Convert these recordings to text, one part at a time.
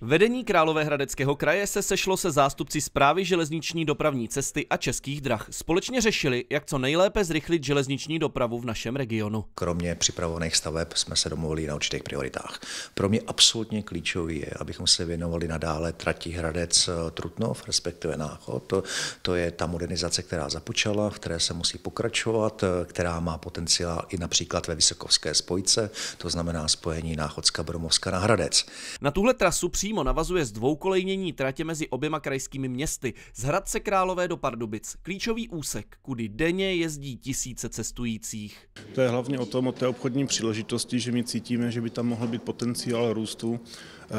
Vedení Královéhradeckého kraje se sešlo se zástupci zprávy železniční dopravní cesty a českých drah. Společně řešili, jak co nejlépe zrychlit železniční dopravu v našem regionu. Kromě připravovaných staveb jsme se domluvili na určitých prioritách. Pro mě absolutně klíčový je, abychom se věnovali nadále trati Hradec eh, Trutnov, respektive Náchod. To, to je ta modernizace, která započala, v které se musí pokračovat, eh, která má potenciál i například ve Vysokovské spojce, to znamená spojení Náchodska, Bromovska na Hradec. Na tuhle trasu při přímo navazuje z dvoukolejnění tratě mezi oběma krajskými městy z Hradce Králové do Pardubic. Klíčový úsek, kudy denně jezdí tisíce cestujících. To je hlavně o tom, o té obchodní příležitosti, že my cítíme, že by tam mohl být potenciál růstu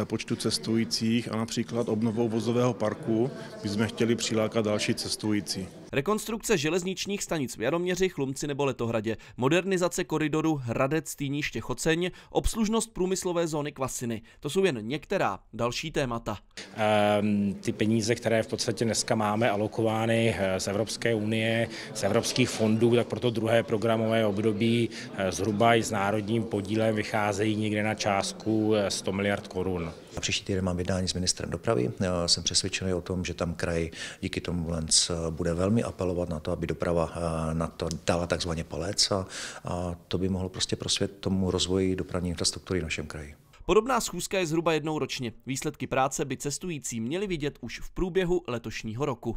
eh, počtu cestujících a například obnovou vozového parku bychom chtěli přilákat další cestující. Rekonstrukce železničních stanic v Jaroměři, Chlumci nebo Letohradě, modernizace koridoru Hradec, Týniště, Choceň, obslužnost průmyslové zóny Kvasiny. To jsou jen některá další témata. Ehm, ty peníze, které v podstatě dneska máme alokovány eh, z Evropské unie, z evropských fondů, tak pro to druhé programové období eh, zhruba i s národním podílem vycházejí někde na částku 100 eh, miliard korun. Na příští týden mám jednání s ministrem dopravy. jsem přesvědčený o tom, že tam kraj díky tomu Lenz bude velmi apelovat na to, aby doprava na to dala takzvaně palec a to by mohlo prostě prosvět tomu rozvoji dopravní infrastruktury v našem kraji. Podobná schůzka je zhruba jednou ročně. Výsledky práce by cestující měli vidět už v průběhu letošního roku.